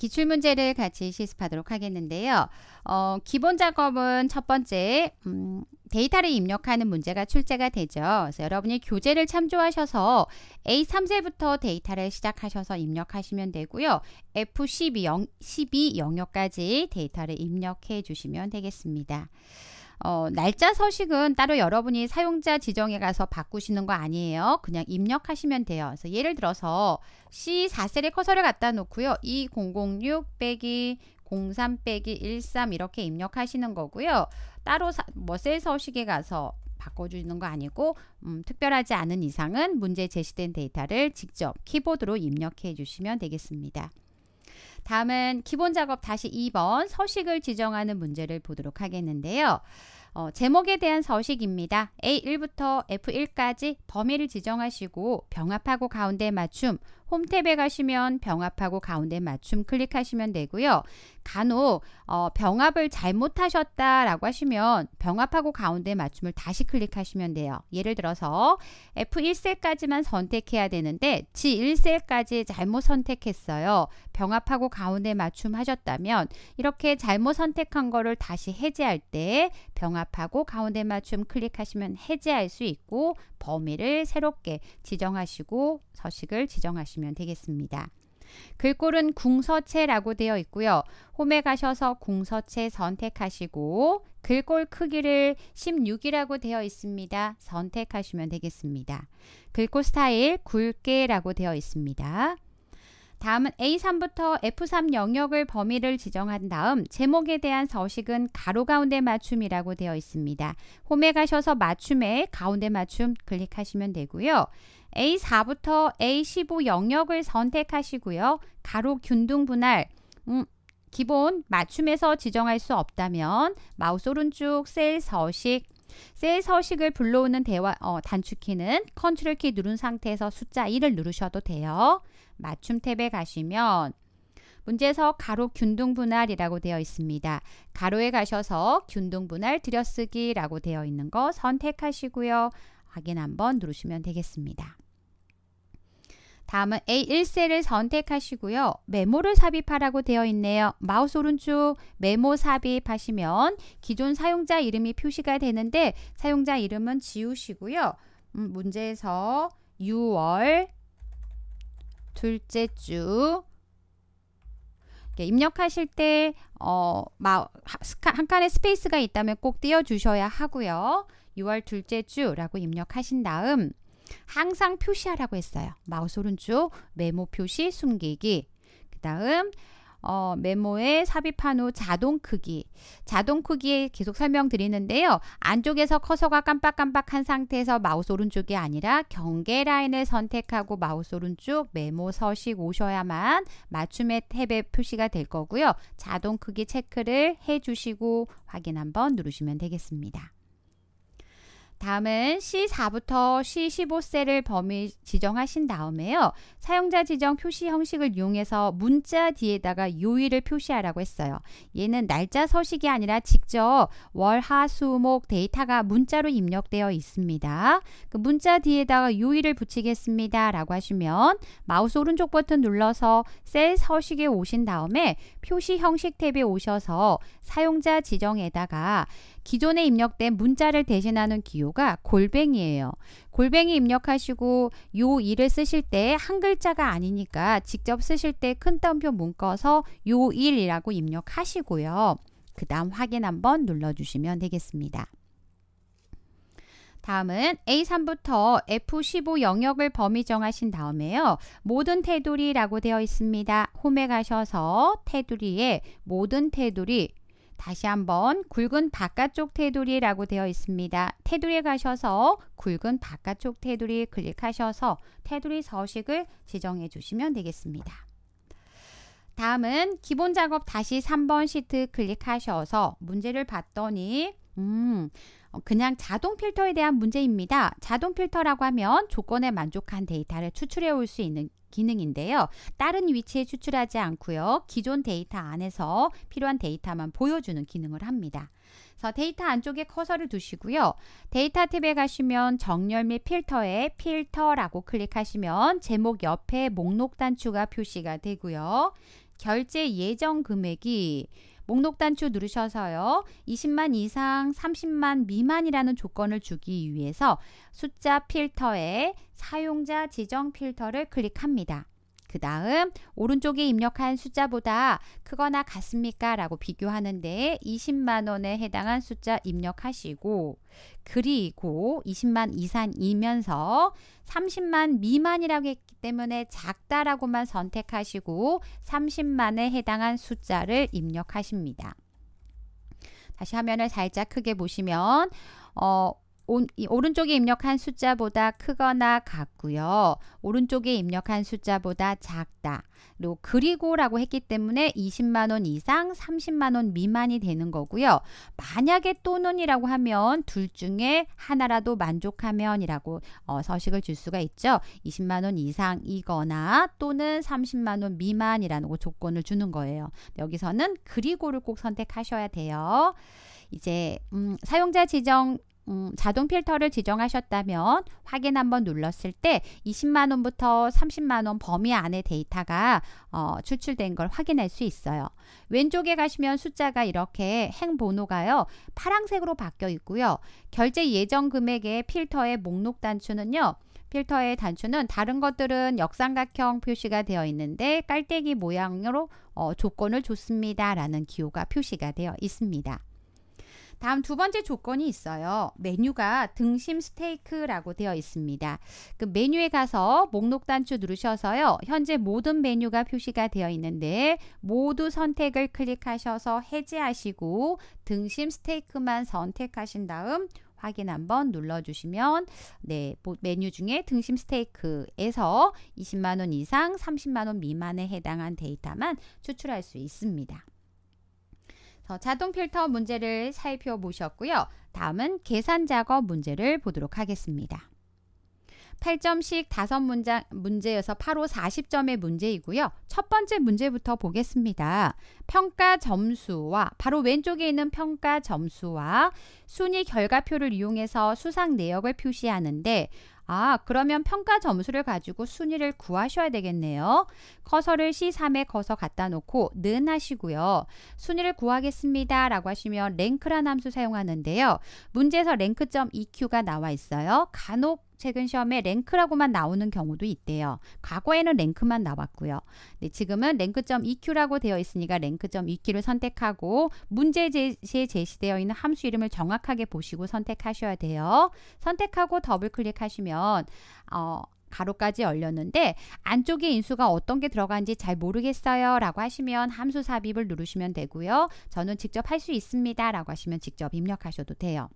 기출 문제를 같이 실습하도록 하겠는데요. 어, 기본 작업은 첫 번째 음, 데이터를 입력하는 문제가 출제가 되죠. 그래서 여러분이 교재를 참조하셔서 A3세부터 데이터를 시작하셔서 입력하시면 되고요. F12 영, 12 영역까지 데이터를 입력해 주시면 되겠습니다. 어, 날짜 서식은 따로 여러분이 사용자 지정에 가서 바꾸시는 거 아니에요. 그냥 입력하시면 돼요. 그래서 예를 들어서 C4셀에 커서를 갖다 놓고요. 2006 빼기 03 빼기 13 이렇게 입력하시는 거고요. 따로 뭐 셀 서식에 가서 바꿔주는 거 아니고 음, 특별하지 않은 이상은 문제 제시된 데이터를 직접 키보드로 입력해 주시면 되겠습니다. 다음은 기본 작업 다시 2번 서식을 지정하는 문제를 보도록 하겠는데요. 어, 제목에 대한 서식입니다. A1부터 F1까지 범위를 지정하시고 병합하고 가운데 맞춤 홈탭에 가시면 병합하고 가운데 맞춤 클릭하시면 되고요. 간혹 어, 병합을 잘못하셨다 라고 하시면 병합하고 가운데 맞춤을 다시 클릭하시면 돼요. 예를 들어서 F1셀까지만 선택해야 되는데 G1셀까지 잘못 선택했어요. 병합하고 가운데 맞춤 하셨다면 이렇게 잘못 선택한 거를 다시 해제할 때 병합하고 가운데 맞춤 클릭하시면 해제할 수 있고 범위를 새롭게 지정하시고 서식을 지정하시면 보시면 되겠습니다. 글꼴은 궁서체라고 되어 있고요. 홈에 가셔서 궁서체 선택하시고 글꼴 크기를 16이라고 되어 있습니다. 선택하시면 되겠습니다. 글꼴 스타일 굵게라고 되어 있습니다. 다음은 A3부터 F3 영역을 범위를 지정한 다음 제목에 대한 서식은 가로 가운데 맞춤이라고 되어 있습니다. 홈에 가셔서 맞춤에 가운데 맞춤 클릭하시면 되고요. A4부터 A15 영역을 선택하시고요. 가로 균등 분할, 음, 기본 맞춤에서 지정할 수 없다면 마우스 오른쪽 셀 서식, 셀 서식을 불러오는 대화, 어, 단축키는 컨트롤 키 누른 상태에서 숫자 1을 누르셔도 돼요. 맞춤 탭에 가시면 문제에서 가로 균등 분할이라고 되어 있습니다. 가로에 가셔서 균등 분할 들여쓰기라고 되어 있는 거 선택하시고요. 확인 한번 누르시면 되겠습니다. 다음은 A1셀을 선택하시고요. 메모를 삽입하라고 되어 있네요. 마우스 오른쪽 메모 삽입하시면 기존 사용자 이름이 표시가 되는데 사용자 이름은 지우시고요. 음, 문제에서 6월 둘째 주 입력하실 때 어, 마, 한 칸의 스페이스가 있다면 꼭 띄워주셔야 하고요. 6월 둘째 주라고 입력하신 다음 항상 표시하라고 했어요. 마우스 오른쪽 메모 표시 숨기기. 그 다음 어, 메모에 삽입한 후 자동 크기. 자동 크기에 계속 설명드리는데요. 안쪽에서 커서가 깜빡깜빡한 상태에서 마우스 오른쪽이 아니라 경계 라인을 선택하고 마우스 오른쪽 메모 서식 오셔야만 맞춤의 탭에 표시가 될 거고요. 자동 크기 체크를 해주시고 확인 한번 누르시면 되겠습니다. 다음은 C4부터 C15셀을 범위 지정하신 다음에요. 사용자 지정 표시 형식을 이용해서 문자 뒤에다가 요일을 표시하라고 했어요. 얘는 날짜 서식이 아니라 직접 월, 하, 수, 목 데이터가 문자로 입력되어 있습니다. 그 문자 뒤에다가 요일을 붙이겠습니다. 라고 하시면 마우스 오른쪽 버튼 눌러서 셀 서식에 오신 다음에 표시 형식 탭에 오셔서 사용자 지정에다가 기존에 입력된 문자를 대신하는 기호가 골뱅이에요. 골뱅이 입력하시고 요 일을 쓰실 때 한 글자가 아니니까 직접 쓰실 때 큰따옴표 묶어서 요 일이라고 입력하시고요. 그 다음 확인 한번 눌러주시면 되겠습니다. 다음은 A3부터 F15 영역을 범위 정하신 다음에요. 모든 테두리라고 되어 있습니다. 홈에 가셔서 테두리에 모든 테두리 다시 한번 굵은 바깥쪽 테두리라고 되어 있습니다. 테두리에 가셔서 굵은 바깥쪽 테두리 클릭하셔서 테두리 서식을 지정해 주시면 되겠습니다. 다음은 기본 작업 다시 3번 시트 클릭하셔서 문제를 봤더니 음, 그냥 자동 필터에 대한 문제입니다. 자동 필터라고 하면 조건에 만족한 데이터를 추출해 올 수 있는 기능인데요. 다른 위치에 추출하지 않고요. 기존 데이터 안에서 필요한 데이터만 보여주는 기능을 합니다. 그래서 데이터 안쪽에 커서를 두시고요. 데이터 탭에 가시면 정렬 및 필터에 필터라고 클릭하시면 제목 옆에 목록 단추가 표시가 되고요. 결제 예정 금액이 목록 단추 누르셔서요. 20만 이상 30만 미만이라는 조건을 주기 위해서 숫자 필터에 사용자 지정 필터를 클릭합니다. 그 다음 오른쪽에 입력한 숫자보다 크거나 같습니까? 라고 비교하는데 20만원에 해당한 숫자 입력하시고 그리고 20만 이상이면서 30만 미만이라고 때문에 작다라고만 선택하시고 30만에 해당한 숫자를 입력하십니다. 다시 화면을 살짝 크게 보시면 어, 오, 오른쪽에 입력한 숫자보다 크거나 같고요. 오른쪽에 입력한 숫자보다 작다. 그리고 그리고라고 했기 때문에 20만 원 이상 30만 원 미만이 되는 거고요. 만약에 또는이라고 하면 둘 중에 하나라도 만족하면이라고 어, 서식을 줄 수가 있죠. 20만 원 이상이거나 또는 30만 원 미만이라는 그 조건을 주는 거예요. 여기서는 그리고를 꼭 선택하셔야 돼요. 이제 음, 사용자 지정 음, 자동 필터를 지정하셨다면 확인 한번 눌렀을 때 20만원부터 30만원 범위 안에 데이터가 어, 추출된 걸 확인할 수 있어요. 왼쪽에 가시면 숫자가 이렇게 행번호가요. 파란색으로 바뀌어 있고요. 결제 예정 금액의 필터의 목록 단추는요. 필터의 단추는 다른 것들은 역삼각형 표시가 되어 있는데 깔때기 모양으로 어, 조건을 줬습니다. 라는 기호가 표시가 되어 있습니다. 다음 두 번째 조건이 있어요. 메뉴가 등심 스테이크라고 되어 있습니다. 그 메뉴에 가서 목록 단추 누르셔서요. 현재 모든 메뉴가 표시가 되어 있는데 모두 선택을 클릭하셔서 해제하시고 등심 스테이크만 선택하신 다음 확인 한번 눌러주시면 네 뭐 메뉴 중에 등심 스테이크에서 20만원 이상 30만원 미만에 해당한 데이터만 추출할 수 있습니다. 어, 자동 필터 문제를 살펴보셨고요. 다음은 계산 작업 문제를 보도록 하겠습니다. 8점씩 5문장 문제여서 8호 40점의 문제이고요. 첫 번째 문제부터 보겠습니다. 평가 점수와 바로 왼쪽에 있는 평가 점수와 순위 결과표를 이용해서 수상 내역을 표시하는데 아, 그러면 평가 점수를 가지고 순위를 구하셔야 되겠네요. 커서를 C3에 커서 갖다 놓고 는 하시고요. 순위를 구하겠습니다. 라고 하시면 랭크란 함수 사용하는데요. 문제에서 랭크 EQ가 나와 있어요. 간혹 최근 시험에 랭크라고만 나오는 경우도 있대요. 과거에는 랭크만 나왔고요. 네, 지금은 랭크.eq라고 되어 있으니까 랭크.eq를 선택하고 문제 제시에 제시되어 있는 함수 이름을 정확하게 보시고 선택하셔야 돼요. 선택하고 더블 클릭하시면 어, 가로까지 열렸는데 안쪽에 인수가 어떤 게 들어간지 잘 모르겠어요 라고 하시면 함수 삽입을 누르시면 되고요. 저는 직접 할 수 있습니다 라고 하시면 직접 입력하셔도 돼요.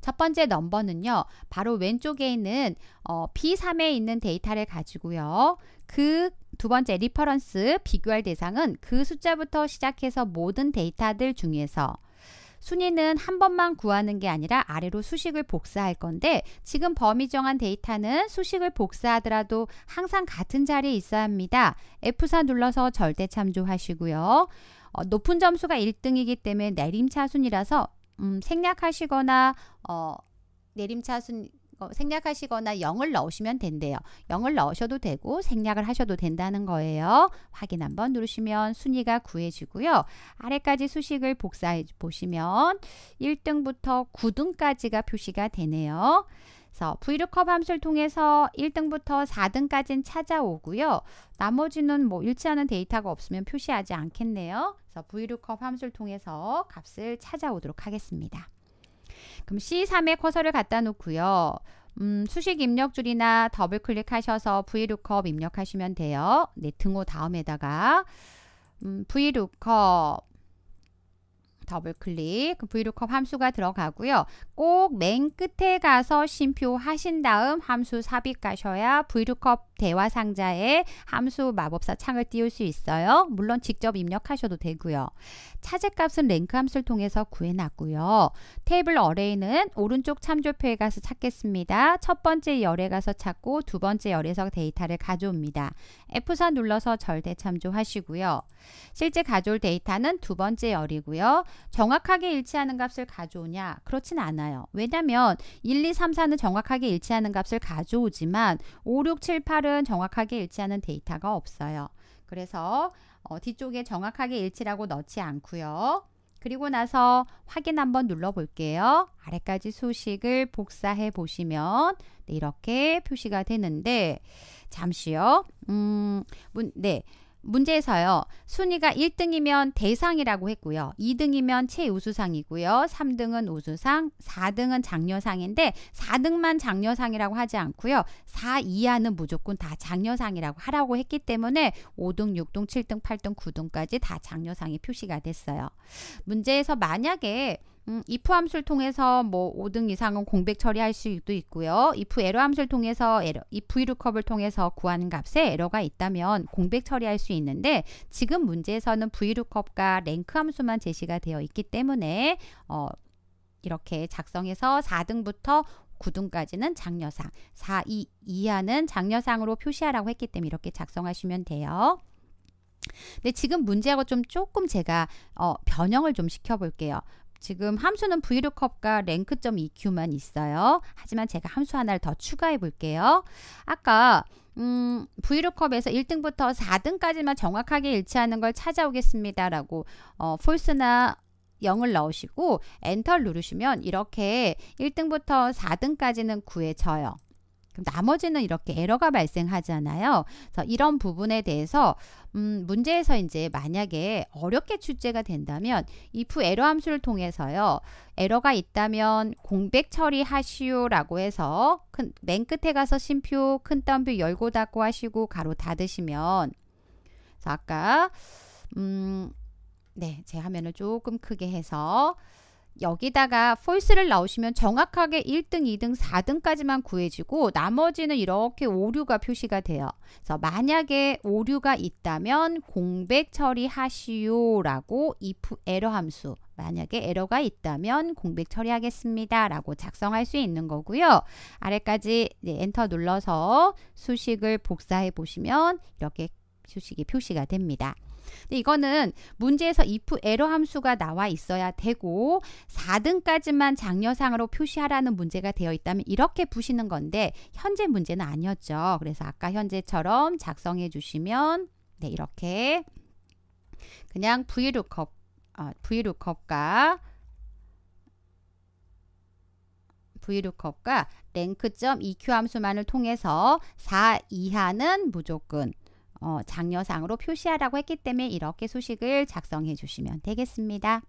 첫 번째 넘버는요. 바로 왼쪽에 있는 어, B3에 있는 데이터를 가지고요. 그 두 번째 리퍼런스 비교할 대상은 그 숫자부터 시작해서 모든 데이터들 중에서 순위는 한 번만 구하는 게 아니라 아래로 수식을 복사할 건데 지금 범위 정한 데이터는 수식을 복사하더라도 항상 같은 자리에 있어야 합니다. F4 눌러서 절대 참조하시고요. 어, 높은 점수가 1등이기 때문에 내림차순이라서 음, 생략하시거나 어, 내림차순 어, 생략하시거나 0을 넣으시면 된대요. 0을 넣으셔도 되고 생략을 하셔도 된다는 거예요. 확인 한번 누르시면 순위가 구해지고요. 아래까지 수식을 복사해 보시면 1등부터 9등까지가 표시가 되네요. 그래서 vlookup 함수를 통해서 1등부터 4등까지는 찾아오고요. 나머지는 뭐 일치하는 데이터가 없으면 표시하지 않겠네요. 그래서 vlookup 함수를 통해서 값을 찾아오도록 하겠습니다. 그럼 c 3의 커서를 갖다 놓고요. 음, 수식 입력 줄이나 더블 클릭하셔서 vlookup 입력하시면 돼요. 네, 등호 다음에다가 음, vlookup 더블 클릭 브이 o o 함수가 들어가고요. 꼭 맨 끝에 가서 심표하신 다음 함수 삽입 가셔야 브이 o o 대화 상자에 함수 마법사 창을 띄울 수 있어요. 물론 직접 입력하셔도 되고요. 차제 값은 랭크 함수를 통해서 구해놨고요. 테이블 어레이는 오른쪽 참조표에 가서 찾겠습니다. 첫 번째 열에 가서 찾고 두 번째 열에서 데이터를 가져옵니다. F4 눌러서 절대 참조하시고요. 실제 가져올 데이터는 두 번째 열이고요. 정확하게 일치하는 값을 가져오냐? 그렇진 않아요. 왜냐면 1, 2, 3, 4는 정확하게 일치하는 값을 가져오지만 5, 6, 7, 8은 서술은 정확하게 일치하는 데이터가 없어요. 그래서 어, 뒤쪽에 정확하게 일치라고 넣지 않고요. 그리고 나서 확인 한번 눌러볼게요. 아래까지 수식을 복사해 보시면 네, 이렇게 표시가 되는데 잠시요. 음, 문, 네. 문제에서요. 순위가 1등이면 대상이라고 했고요. 2등이면 최우수상이고요. 3등은 우수상, 4등은 장려상인데 4등만 장려상이라고 하지 않고요. 4 이하는 무조건 다 장려상이라고 하라고 했기 때문에 5등, 6등, 7등, 8등, 9등까지 다 장려상이 표시가 됐어요. 문제에서 만약에 음, if 함수를 통해서 뭐 5등 이상은 공백 처리할 수도 있고요. if 에러 함수를 통해서 에러, if VLOOKUP을 통해서 구하는 값에 에러가 있다면 공백 처리할 수 있는데 지금 문제에서는 VLOOKUP과 랭크 함수만 제시가 되어 있기 때문에 어, 이렇게 작성해서 4등부터 9등까지는 장려상, 4, 2 이하는 장려상으로 표시하라고 했기 때문에 이렇게 작성하시면 돼요. 근데 지금 문제하고 좀 조금 제가 어, 변형을 좀 시켜볼게요. 지금 함수는 브이 o 컵과 랭크.eq만 점 있어요. 하지만 제가 함수 하나를 더 추가해 볼게요. 아까 음, v l o o 에서 1등부터 4등까지만 정확하게 일치하는 걸 찾아오겠습니다. 라고 어, false나 0을 넣으시고 엔터를 누르시면 이렇게 1등부터 4등까지는 구해져요. 그럼 나머지는 이렇게 에러가 발생하잖아요. 그래서 이런 부분에 대해서 음, 문제에서 이제 만약에 어렵게 출제가 된다면 if 에러 함수를 통해서요. 에러가 있다면 공백 처리하시오라고 해서 큰, 맨 끝에 가서 심표 큰따옴표 열고 닫고 하시고 가로 닫으시면 그래서 아까 음, 네, 제 화면을 조금 크게 해서 여기다가 false를 넣으시면 정확하게 1등, 2등, 4등까지만 구해지고 나머지는 이렇게 오류가 표시가 돼요. 그래서 만약에 오류가 있다면 공백 처리하시오 라고 if 에러 함수 만약에 에러가 있다면 공백 처리하겠습니다 라고 작성할 수 있는 거고요. 아래까지 엔터 눌러서 수식을 복사해 보시면 이렇게 수식이 표시가 됩니다. 근데 이거는 문제에서 if 에러 함수가 나와 있어야 되고 4등까지만 장려상으로 표시하라는 문제가 되어 있다면 이렇게 보시는 건데 현재 문제는 아니었죠. 그래서 아까 현재처럼 작성해 주시면 네 이렇게 그냥 브이룩 o k u p 어, v l o o k u 과 v l o o k 과 랭크.eq 함수만을 통해서 4 이하는 무조건 어, 장려상으로 표시하라고 했기 때문에 이렇게 소식을 작성해 주시면 되겠습니다.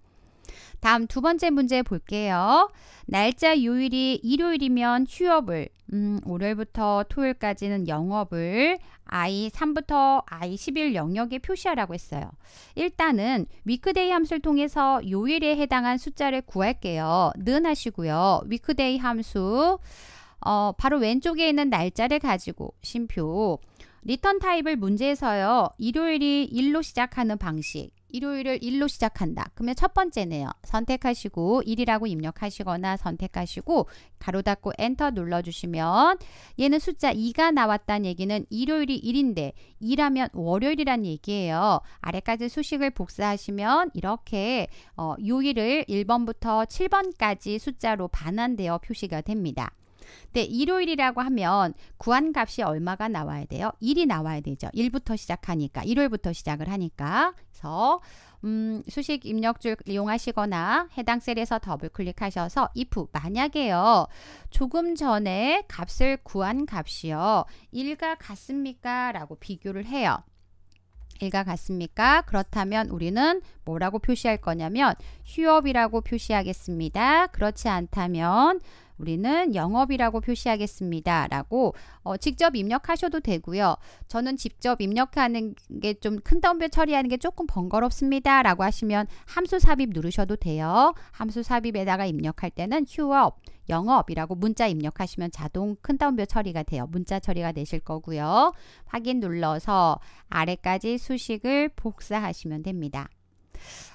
다음 두 번째 문제 볼게요. 날짜 요일이 일요일이면 휴업을, 음, 월요일부터 토요일까지는 영업을 I3부터 I11 영역에 표시하라고 했어요. 일단은 위크데이 함수를 통해서 요일에 해당한 숫자를 구할게요. 는 하시고요. 위크데이 함수, 어, 바로 왼쪽에 있는 날짜를 가지고 심표 리턴 타입을 문제에서요. 일요일이 1로 시작하는 방식. 일요일을 1로 시작한다. 그러면 첫 번째네요. 선택하시고 1이라고 입력하시거나 선택하시고 가로 닫고 엔터 눌러주시면 얘는 숫자 2가 나왔다는 얘기는 일요일이 1인데 2라면 월요일이란 얘기예요. 아래까지 수식을 복사하시면 이렇게 어, 요일을 1번부터 7번까지 숫자로 반환되어 표시가 됩니다. 근 네, 일요일이라고 하면 구한값이 얼마가 나와야 돼요? 1이 나와야 되죠. 1부터 시작하니까. 일요일부터 시작을 하니까. 그래서 음, 수식 입력줄 이용하시거나 해당 셀에서 더블 클릭하셔서 if 만약에요. 조금 전에 값을 구한 값이요. 1과 같습니까? 라고 비교를 해요. 1과 같습니까? 그렇다면 우리는 뭐라고 표시할 거냐면 휴업이라고 표시하겠습니다. 그렇지 않다면 우리는 영업이라고 표시하겠습니다. 라고 어, 직접 입력하셔도 되고요. 저는 직접 입력하는 게 좀큰 다운표 처리하는 게 조금 번거롭습니다. 라고 하시면 함수 삽입 누르셔도 돼요. 함수 삽입에다가 입력할 때는 휴업 영업이라고 문자 입력하시면 자동 큰 따옴표 처리가 돼요. 문자 처리가 되실 거고요. 확인 눌러서 아래까지 수식을 복사하시면 됩니다.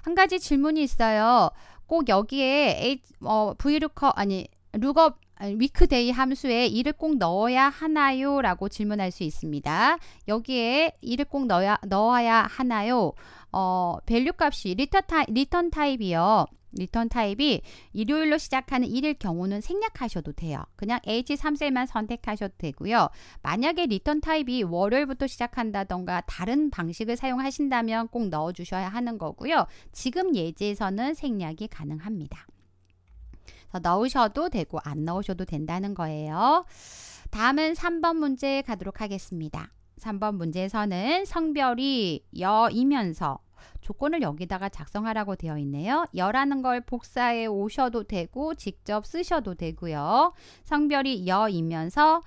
한 가지 질문이 있어요. 꼭 여기에 H, 어, v l o o 아니 룩업 아, 위크데이 함수에 이를 꼭 넣어야 하나요? 라고 질문할 수 있습니다. 여기에 이를 꼭 넣어야, 넣어야 하나요? 어, 밸류 값이 리턴, 타입, 리턴 타입이요. 리턴 타입이 일요일로 시작하는 일일 경우는 생략하셔도 돼요. 그냥 H3셀만 선택하셔도 되고요. 만약에 리턴 타입이 월요일부터 시작한다던가 다른 방식을 사용하신다면 꼭 넣어주셔야 하는 거고요. 지금 예제에서는 생략이 가능합니다. 넣으셔도 되고 안 넣으셔도 된다는 거예요. 다음은 3번 문제 가도록 하겠습니다. 3번 문제에서는 성별이 여이면서 조건을 여기다가 작성하라고 되어 있네요. 여라는 걸 복사해 오셔도 되고 직접 쓰셔도 되고요. 성별이 여이면서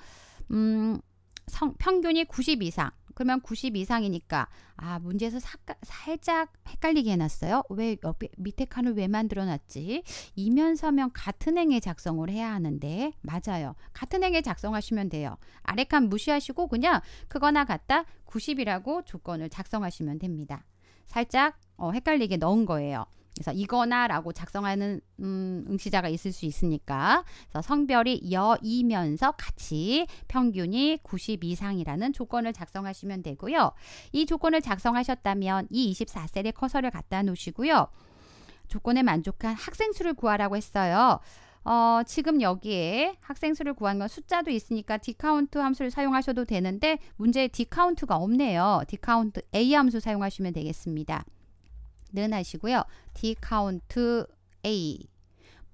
음, 성, 평균이 90 이상 그러면 90 이상이니까 아 문제에서 사, 살짝 헷갈리게 해놨어요. 왜 옆에 밑에 칸을 왜 만들어놨지? 이면 서면 같은 행에 작성을 해야 하는데 맞아요. 같은 행에 작성하시면 돼요. 아래 칸 무시하시고 그냥 그거나 같다 90이라고 조건을 작성하시면 됩니다. 살짝 어, 헷갈리게 넣은 거예요. 그래서 이거나라고 작성하는 음, 응시자가 있을 수 있으니까 그래서 성별이 여이면서 같이 평균이 90 이상이라는 조건을 작성하시면 되고요. 이 조건을 작성하셨다면 이 24셀에 커서를 갖다 놓으시고요. 조건에 만족한 학생 수를 구하라고 했어요. 어, 지금 여기에 학생 수를 구한 건 숫자도 있으니까 디카운트 함수를 사용하셔도 되는데 문제에 디카운트가 없네요. 디카운트 A 함수 사용하시면 되겠습니다. 는 하시고요. 디카운트 A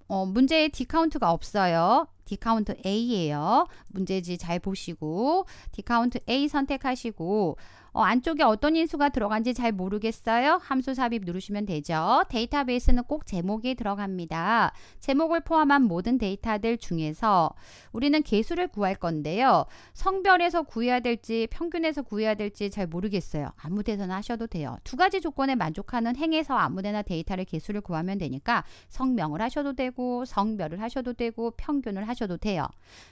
어, 문제에 디카운트가 없어요. 디카운트 A예요. 문제지 잘 보시고 디카운트 A 선택하시고 어, 안쪽에 어떤 인수가 들어간지 잘 모르겠어요. 함수 삽입 누르시면 되죠. 데이터베이스는 꼭 제목이 들어갑니다. 제목을 포함한 모든 데이터들 중에서 우리는 개수를 구할 건데요. 성별에서 구해야 될지 평균에서 구해야 될지 잘 모르겠어요. 아무 데서나 하셔도 돼요. 두 가지 조건에 만족하는 행에서 아무 데나 데이터를 개수를 구하면 되니까 성명을 하셔도 되고 성별을 하셔도 되고 평균을 하셔도 돼요.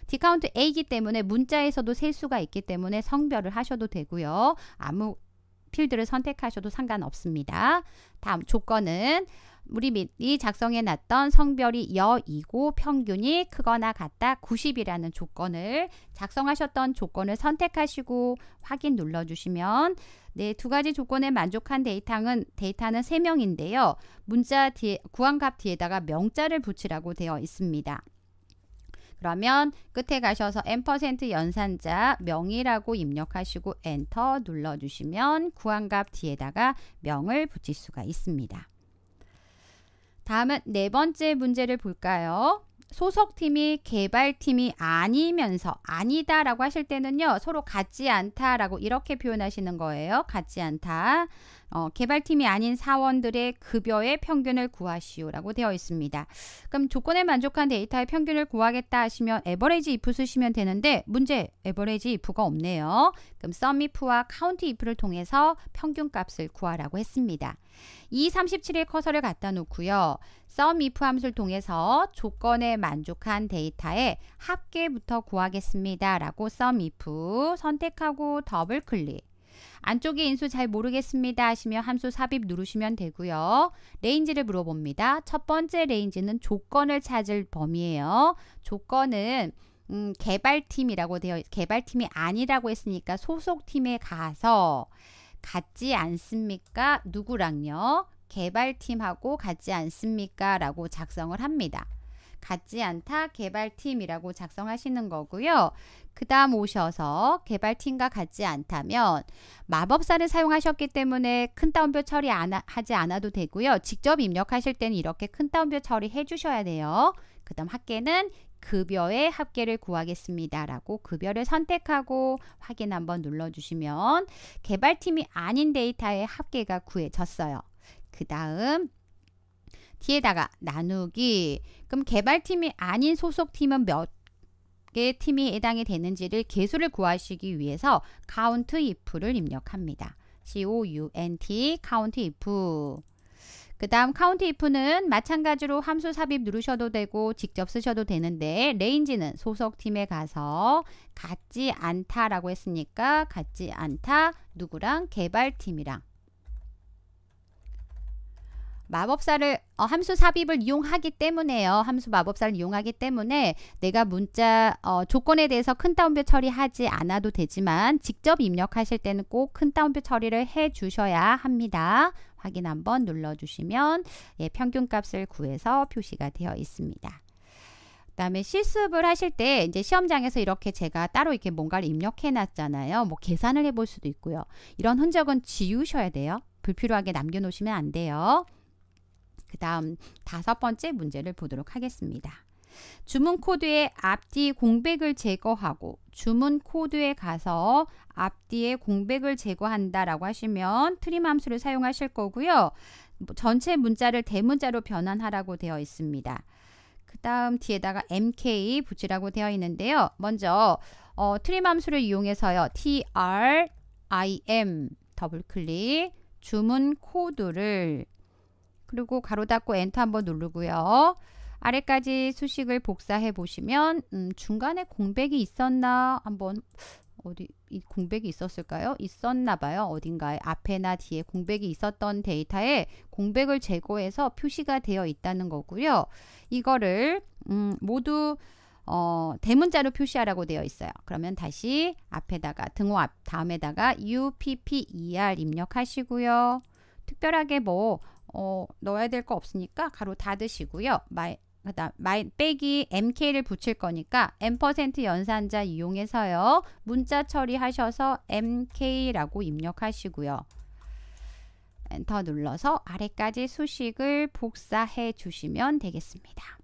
디카운트 A이기 때문에 문자에서도 셀 수가 있기 때문에 성별을 하셔도 되고요. 아무 필드를 선택하셔도 상관없습니다. 다음 조건은 우리 이 작성해 놨던 성별이 여이고 평균이 크거나 같다 90이라는 조건을 작성하셨던 조건을 선택하시고 확인 눌러주시면 네, 두 가지 조건에 만족한 데이터는 데이터는 3명인데요. 문자 뒤에 구한값 뒤에다가 명자를 붙이라고 되어 있습니다. 그러면 끝에 가셔서 n% 연산자 명이라고 입력하시고 엔터 눌러주시면 구한값 뒤에다가 명을 붙일 수가 있습니다. 다음은 네 번째 문제를 볼까요? 소속팀이 개발팀이 아니면서 아니다 라고 하실 때는요. 서로 같지 않다 라고 이렇게 표현하시는 거예요. 같지 않다. 어, 개발팀이 아닌 사원들의 급여의 평균을 구하시오라고 되어 있습니다. 그럼 조건에 만족한 데이터의 평균을 구하겠다 하시면 에버레이지 if 쓰시면 되는데 문제 에버레이지 if가 없네요. 그럼 sum if와 count if를 통해서 평균값을 구하라고 했습니다. 이 37에 커서를 갖다 놓고요. sum if 함수를 통해서 조건에 만족한 데이터의 합계부터 구하겠습니다. 라고 sum if 선택하고 더블 클릭 안쪽에 인수 잘 모르겠습니다 하시면 함수 삽입 누르시면 되고요. 레인지를 물어봅니다. 첫 번째 레인지는 조건을 찾을 범위예요. 조건은 음, 개발팀이라고 되어 개발팀이 아니라고 했으니까 소속팀에 가서 같지 않습니까? 누구랑요? 개발팀하고 같지 않습니까? 라고 작성을 합니다. 같지 않다 개발팀이라고 작성하시는 거고요. 그 다음 오셔서 개발팀과 같지 않다면 마법사를 사용하셨기 때문에 큰 따옴표 처리 하, 지 않아도 되고요. 직접 입력하실 때는 이렇게 큰 따옴표 처리해 주셔야 돼요. 그 다음 합계는 급여의 합계를 구하겠습니다. 라고 급여를 선택하고 확인 한번 눌러주시면 개발팀이 아닌 데이터의 합계가 구해졌어요. 그 다음 뒤에다가 나누기. 그럼 개발팀이 아닌 소속팀은 몇 개 팀이 해당이 되는지를 개수를 구하시기 위해서 count if를 입력합니다. count, count if. 그 다음 카운트 if는 마찬가지로 함수 삽입 누르셔도 되고 직접 쓰셔도 되는데 레인지는 소속팀에 가서 같지 않다라고 했으니까 같지 않다 누구랑 개발팀이랑 마법사를 어, 함수 삽입을 이용하기 때문에요. 함수 마법사를 이용하기 때문에 내가 문자 어, 조건에 대해서 큰 따옴표 처리하지 않아도 되지만 직접 입력하실 때는 꼭 큰 따옴표 처리를 해 주셔야 합니다. 확인 한번 눌러주시면 예, 평균값을 구해서 표시가 되어 있습니다. 그다음에 실습을 하실 때 이제 시험장에서 이렇게 제가 따로 이렇게 뭔가를 입력해 놨잖아요. 뭐 계산을 해볼 수도 있고요. 이런 흔적은 지우셔야 돼요. 불필요하게 남겨놓으시면 안 돼요. 그 다음 다섯 번째 문제를 보도록 하겠습니다. 주문 코드의 앞뒤 공백을 제거하고 주문 코드에 가서 앞뒤에 공백을 제거한다라고 하시면 트림 함수를 사용하실 거고요. 뭐 전체 문자를 대문자로 변환하라고 되어 있습니다. 그 다음 뒤에다가 mk 붙이라고 되어 있는데요. 먼저 어, 트림 함수를 이용해서요. trim 더블클릭 주문 코드를 그리고 가로 닫고 엔터 한번 누르고요. 아래까지 수식을 복사해 보시면 음, 중간에 공백이 있었나 한번 어디 이 공백이 있었을까요? 있었나 봐요. 어딘가에 앞에나 뒤에 공백이 있었던 데이터에 공백을 제거해서 표시가 되어 있다는 거고요. 이거를 음, 모두 어, 대문자로 표시하라고 되어 있어요. 그러면 다시 앞에다가 등호 앞 다음에다가 UPPER 입력하시고요. 특별하게 뭐 어, 넣어야 될 거 없으니까 가로 닫으시고요. 마이, 마이, 빼기 mk를 붙일 거니까 m% 연산자 이용해서요. 문자 처리하셔서 mk라고 입력하시고요. 엔터 눌러서 아래까지 수식을 복사해 주시면 되겠습니다.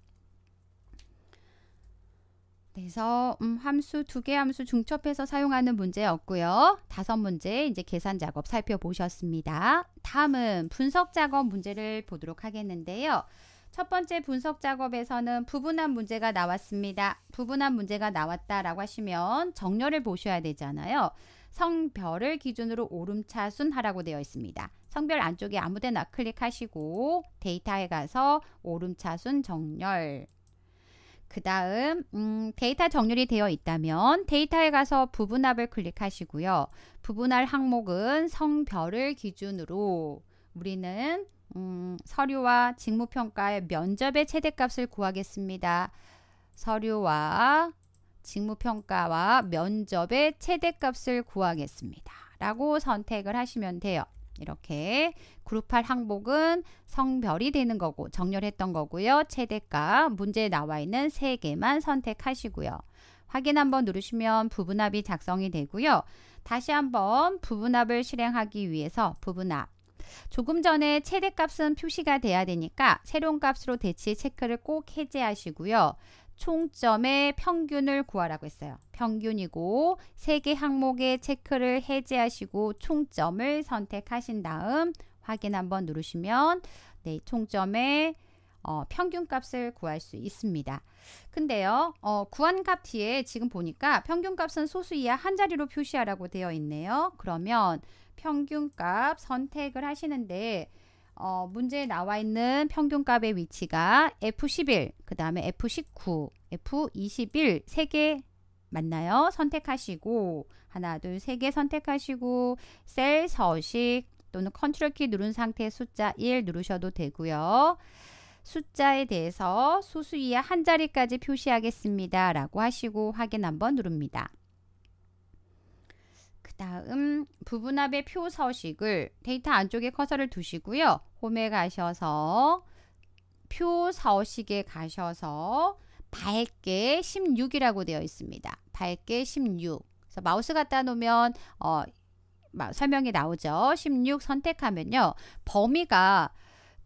그래서 음, 함수 두 개 함수 중첩해서 사용하는 문제였고요. 다섯 문제 이제 계산 작업 살펴보셨습니다. 다음은 분석 작업 문제를 보도록 하겠는데요. 첫 번째 분석 작업에서는 부분한 문제가 나왔습니다. 부분한 문제가 나왔다라고 하시면 정렬을 보셔야 되잖아요. 성별을 기준으로 오름차순 하라고 되어 있습니다. 성별 안쪽에 아무데나 클릭하시고 데이터에 가서 오름차순 정렬 그 다음 음, 데이터 정렬이 되어 있다면 데이터에 가서 부분합을 클릭하시고요. 부분할 항목은 성별을 기준으로 우리는 음, 서류와 직무평가의 면접의 최대값을 구하겠습니다. 서류와 직무평가와 면접의 최대값을 구하겠습니다. 라고 선택을 하시면 돼요. 이렇게 그룹할 항목은 성별이 되는 거고 정렬했던 거고요. 최대값 문제에 나와 있는 3개만 선택하시고요. 확인 한번 누르시면 부분합이 작성이 되고요. 다시 한번 부분합을 실행하기 위해서 부분합 조금 전에 최대값은 표시가 돼야 되니까 새로운 값으로 대치 체크를 꼭 해제하시고요. 총점의 평균을 구하라고 했어요. 평균이고 세 개 항목의 체크를 해제하시고 총점을 선택하신 다음 확인 한번 누르시면 네, 총점의 어, 평균값을 구할 수 있습니다. 근데요. 어, 구한 값 뒤에 지금 보니까 평균값은 소수 이하 한 자리로 표시하라고 되어 있네요. 그러면 평균값 선택을 하시는데 어, 문제에 나와 있는 평균값의 위치가 F11, 그 다음에 F19, F21 세 개 맞나요? 선택하시고 하나, 둘, 세 개 선택하시고 셀 서식 또는 컨트롤 키 누른 상태 숫자 1 누르셔도 되고요. 숫자에 대해서 소수 이하 한 자리까지 표시하겠습니다. 라고 하시고 확인 한번 누릅니다. 그 다음 부분합의 표 서식을 데이터 안쪽에 커서를 두시고요. 홈에 가셔서 표 서식에 가셔서 밝게 16이라고 되어 있습니다. 밝게 16. 그래서 마우스 갖다 놓으면 어, 설명이 나오죠. 16 선택하면요. 범위가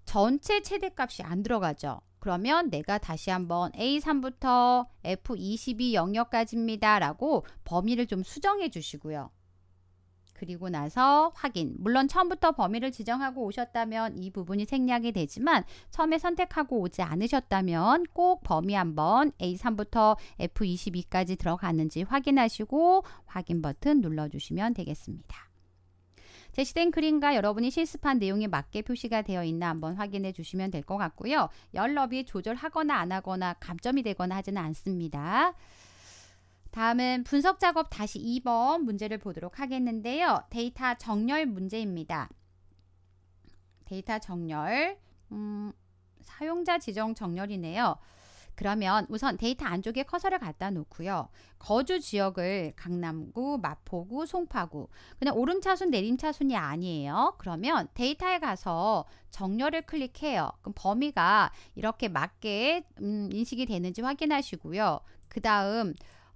전체 최대값이 안 들어가죠. 그러면 내가 다시 한번 A3부터 F22 영역까지입니다. 라고 범위를 좀 수정해 주시고요. 그리고 나서 확인. 물론 처음부터 범위를 지정하고 오셨다면 이 부분이 생략이 되지만 처음에 선택하고 오지 않으셨다면 꼭 범위 한번 A3부터 F22까지 들어가는지 확인하시고 확인 버튼 눌러주시면 되겠습니다. 제시된 그림과 여러분이 실습한 내용에 맞게 표시가 되어 있나 한번 확인해 주시면 될 것 같고요. 열너이 조절하거나 안 하거나 감점이 되거나 하지는 않습니다. 다음은 분석 작업 다시 2번 문제를 보도록 하겠는데요. 데이터 정렬 문제입니다. 데이터 정렬, 음, 사용자 지정 정렬이네요. 그러면 우선 데이터 안쪽에 커서를 갖다 놓고요. 거주 지역을 강남구, 마포구, 송파구 그냥 오름차순 내림차순이 아니에요. 그러면 데이터에 가서 정렬을 클릭해요. 그럼 범위가 이렇게 맞게 음, 인식이 되는지 확인하시고요. 그 다음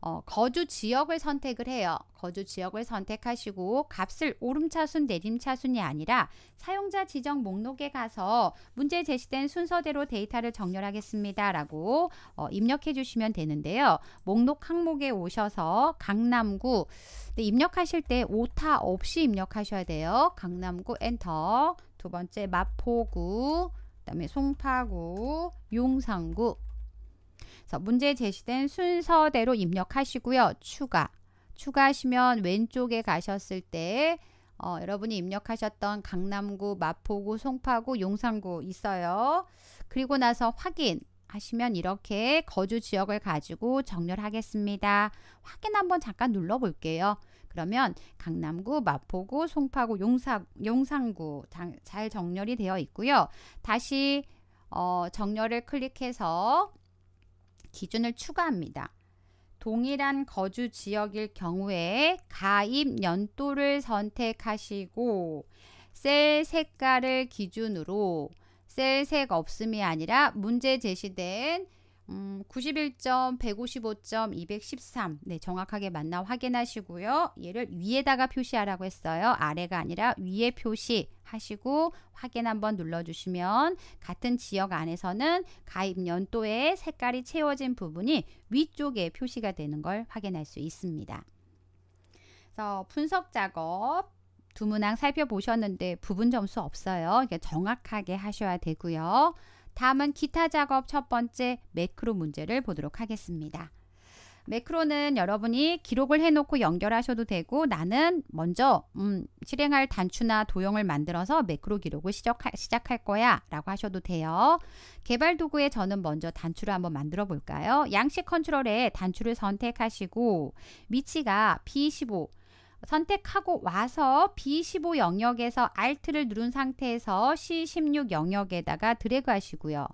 어, 거주 지역을 선택을 해요. 거주 지역을 선택하시고 값을 오름차순 내림차순이 아니라 사용자 지정 목록에 가서 문제 제시된 순서대로 데이터를 정렬하겠습니다. 라고 어, 입력해 주시면 되는데요. 목록 항목에 오셔서 강남구 입력하실 때 오타 없이 입력하셔야 돼요. 강남구 엔터 두 번째 마포구 그 다음에 송파구 용산구 그래서 문제 제시된 순서대로 입력하시고요. 추가. 추가하시면 왼쪽에 가셨을 때 어, 여러분이 입력하셨던 강남구, 마포구, 송파구, 용산구 있어요. 그리고 나서 확인 하시면 이렇게 거주 지역을 가지고 정렬하겠습니다. 확인 한번 잠깐 눌러 볼게요. 그러면 강남구, 마포구, 송파구, 용사, 용산구 잘 정렬이 되어 있고요. 다시 어, 정렬을 클릭해서 기준을 추가합니다. 동일한 거주 지역일 경우에 가입 연도를 선택하시고 셀 색깔을 기준으로 셀 색 없음이 아니라 문제 제시된 음, 91점, 155점, 213. 네, 정확하게 만나 확인하시고요. 얘를 위에다가 표시하라고 했어요. 아래가 아니라 위에 표시. 하시고 확인 한번 눌러주시면 같은 지역 안에서는 가입 연도에 색깔이 채워진 부분이 위쪽에 표시가 되는 걸 확인할 수 있습니다. 그래서 분석 작업 두 문항 살펴보셨는데 부분 점수 없어요. 그러니까 정확하게 하셔야 되고요. 다음은 기타 작업 첫 번째 매크로 문제를 보도록 하겠습니다. 매크로는 여러분이 기록을 해놓고 연결하셔도 되고 나는 먼저 음, 실행할 단추나 도형을 만들어서 매크로 기록을 시작하, 시작할 거야 라고 하셔도 돼요. 개발 도구에 저는 먼저 단추를 한번 만들어 볼까요? 양식 컨트롤에 단추를 선택하시고 위치가 B15 선택하고 와서 B15 영역에서 Alt를 누른 상태에서 C16 영역에다가 드래그 하시고요.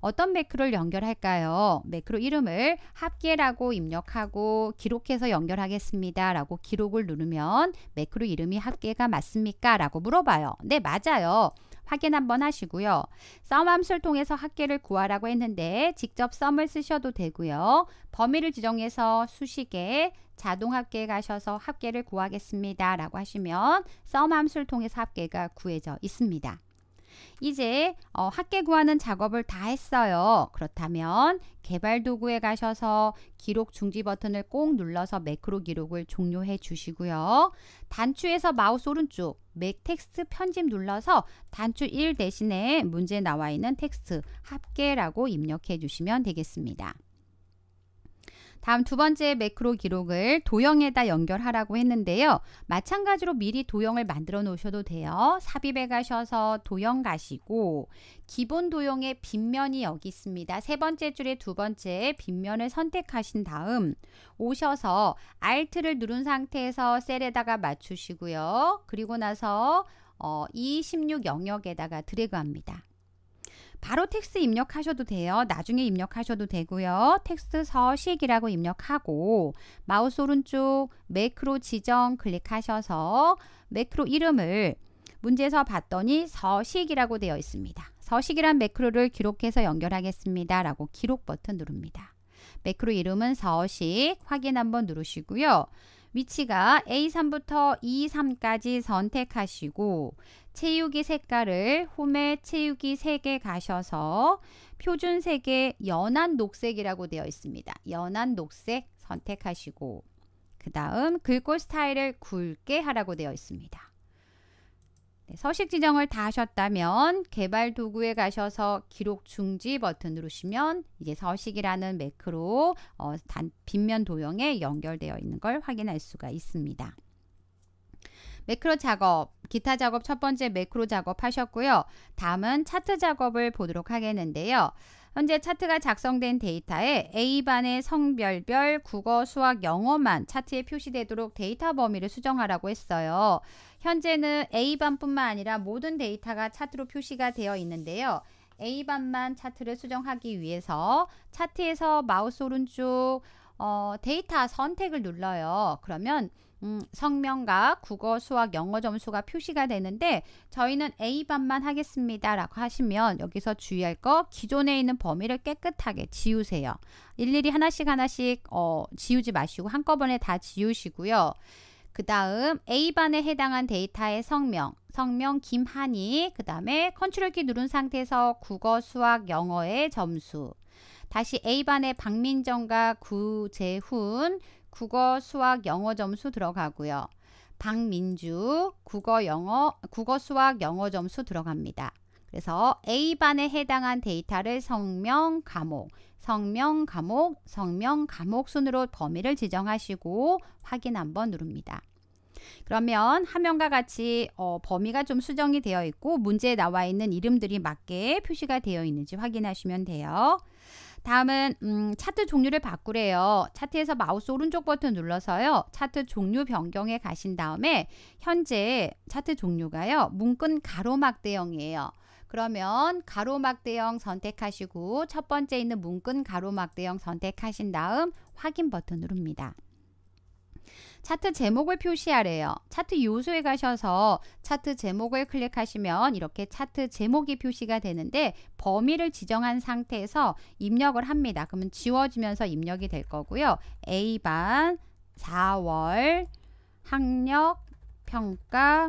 어떤 매크로를 연결할까요? 매크로 이름을 합계라고 입력하고 기록해서 연결하겠습니다. 라고 기록을 누르면 매크로 이름이 합계가 맞습니까? 라고 물어봐요. 네, 맞아요. 확인 한번 하시고요. 썸함수를 통해서 합계를 구하라고 했는데 직접 썸을 쓰셔도 되고요. 범위를 지정해서 수식에 자동합계 가셔서 합계를 구하겠습니다. 라고 하시면 썸함수를 통해서 합계가 구해져 있습니다. 이제 어, 학계 구하는 작업을 다 했어요. 그렇다면 개발 도구에 가셔서 기록 중지 버튼을 꼭 눌러서 매크로 기록을 종료해 주시고요. 단추에서 마우스 오른쪽 맥 텍스트 편집 눌러서 단추 1 대신에 문제 나와 있는 텍스트 합계라고 입력해 주시면 되겠습니다. 다음 두 번째 매크로 기록을 도형에다 연결하라고 했는데요. 마찬가지로 미리 도형을 만들어 놓으셔도 돼요. 삽입에 가셔서 도형 가시고 기본 도형의 빗면이 여기 있습니다. 세 번째 줄의 두 번째 빗면을 선택하신 다음 오셔서 Alt를 누른 상태에서 셀에다가 맞추시고요. 그리고 나서 어, 이16 e 영역에다가 드래그합니다. 바로 텍스트 입력하셔도 돼요. 나중에 입력하셔도 되고요. 텍스트 서식이라고 입력하고 마우스 오른쪽 매크로 지정 클릭하셔서 매크로 이름을 문제에서 봤더니 서식이라고 되어 있습니다. 서식이란 매크로를 기록해서 연결하겠습니다. 라고 기록 버튼 누릅니다. 매크로 이름은 서식 확인 한번 누르시고요. 위치가 A3부터 E3까지 선택하시고 채우기 색깔을 홈에 채우기 색에 가셔서 표준 색에 연한 녹색이라고 되어 있습니다. 연한 녹색 선택하시고 그 다음 글꼴 스타일을 굵게 하라고 되어 있습니다. 네, 서식 지정을 다 하셨다면 개발 도구에 가셔서 기록 중지 버튼 누르시면 이제 서식이라는 매크로 어, 단, 빗면 도형에 연결되어 있는 걸 확인할 수가 있습니다. 매크로 작업, 기타 작업 첫 번째 매크로 작업 하셨고요. 다음은 차트 작업을 보도록 하겠는데요. 현재 차트가 작성된 데이터에 A반의 성별별 국어, 수학, 영어만 차트에 표시되도록 데이터 범위를 수정하라고 했어요. 현재는 A반뿐만 아니라 모든 데이터가 차트로 표시가 되어 있는데요. A반만 차트를 수정하기 위해서 차트에서 마우스 오른쪽 어, 데이터 선택을 눌러요. 그러면 음, 성명과 국어, 수학, 영어 점수가 표시가 되는데 저희는 A반만 하겠습니다 라고 하시면 여기서 주의할 거 기존에 있는 범위를 깨끗하게 지우세요. 일일이 하나씩 하나씩 어, 지우지 마시고 한꺼번에 다 지우시고요. 그 다음 A반에 해당한 데이터의 성명, 성명 김한이, 그 다음에 컨트롤 키 누른 상태에서 국어, 수학, 영어의 점수, 다시 A반의 박민정과 구재훈, 국어, 수학, 영어 점수 들어가고요. 박민주 국어, 영어, 국어, 수학, 영어 점수 들어갑니다. 그래서 A반에 해당한 데이터를 성명, 과목, 성명, 과목, 성명, 과목 순으로 범위를 지정하시고 확인 한번 누릅니다. 그러면 화면과 같이 어, 범위가 좀 수정이 되어 있고 문제에 나와 있는 이름들이 맞게 표시가 되어 있는지 확인하시면 돼요. 다음은 음, 차트 종류를 바꾸래요. 차트에서 마우스 오른쪽 버튼 눌러서요. 차트 종류 변경에 가신 다음에 현재 차트 종류가요. 문건 가로막 대형이에요. 그러면 가로막 대형 선택하시고 첫 번째 있는 문건 가로막 대형 선택하신 다음 확인 버튼 누릅니다. 차트 제목을 표시하래요. 차트 요소에 가셔서 차트 제목을 클릭하시면 이렇게 차트 제목이 표시가 되는데 범위를 지정한 상태에서 입력을 합니다. 그러면 지워지면서 입력이 될 거고요. A반 4월 학력 평가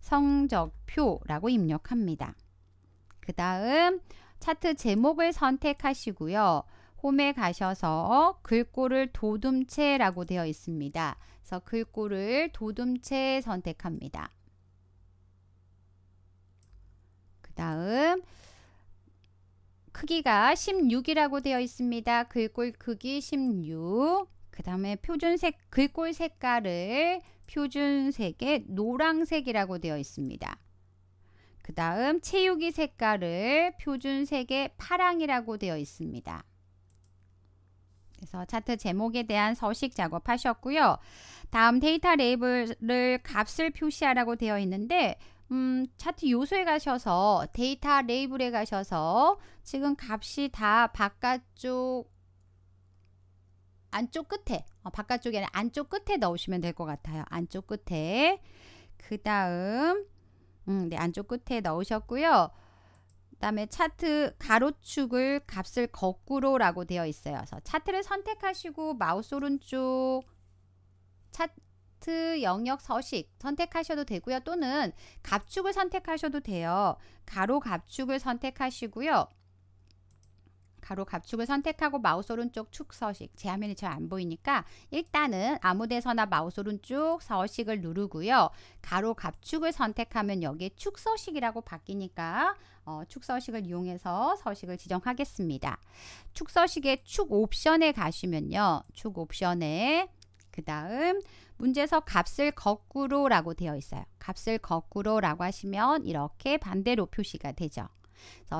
성적표라고 입력합니다. 그 다음 차트 제목을 선택하시고요. 홈에 가셔서 글꼴을 도둠체라고 되어 있습니다. 그래서 글꼴을 도둠체 선택합니다. 그 다음 크기가 16이라고 되어 있습니다. 글꼴 크기 16. 그 다음에 표준색 글꼴 색깔을 표준색의 노랑색이라고 되어 있습니다. 그 다음 채우기 색깔을 표준색의 파랑이라고 되어 있습니다. 그래서 차트 제목에 대한 서식 작업하셨고요. 다음 데이터 레이블을 값을 표시하라고 되어 있는데 음, 차트 요소에 가셔서 데이터 레이블에 가셔서 지금 값이 다 바깥쪽 안쪽 끝에 어, 바깥쪽에는 안쪽 끝에 넣으시면 될 것 같아요. 안쪽 끝에 그 다음 음, 네, 안쪽 끝에 넣으셨고요. 그다음에 차트 가로축을 값을 거꾸로라고 되어 있어요. 그래서 차트를 선택하시고 마우스 오른쪽 차트 영역 서식 선택하셔도 되고요. 또는 값축을 선택하셔도 돼요. 가로 값축을 선택하시고요. 가로 갑축을 선택하고 마우스 오른쪽 축 서식 제 화면이 잘 안 보이니까 일단은 아무 데서나 마우스 오른쪽 서식을 누르고요. 가로 갑축을 선택하면 여기에 축 서식이라고 바뀌니까 어, 축 서식을 이용해서 서식을 지정하겠습니다. 축 서식의 축 옵션에 가시면요. 축 옵션에 그 다음 문제에서 값을 거꾸로 라고 되어 있어요. 값을 거꾸로 라고 하시면 이렇게 반대로 표시가 되죠.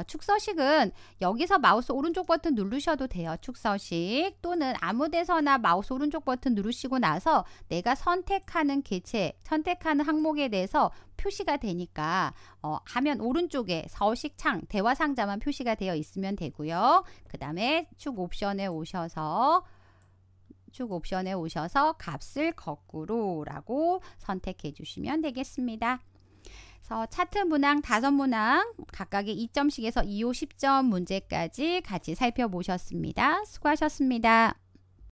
축서식은 여기서 마우스 오른쪽 버튼 누르셔도 돼요. 축서식 또는 아무 데서나 마우스 오른쪽 버튼 누르시고 나서 내가 선택하는 개체, 선택하는 항목에 대해서 표시가 되니까 어, 하면 오른쪽에 서식창, 대화 상자만 표시가 되어 있으면 되고요. 그 다음에 축 옵션에 오셔서 축 옵션에 오셔서 값을 거꾸로 라고 선택해 주시면 되겠습니다. 그래서 차트 문항 다섯 문항 각각의 2점씩에서 2호 10점 문제까지 같이 살펴보셨습니다. 수고하셨습니다.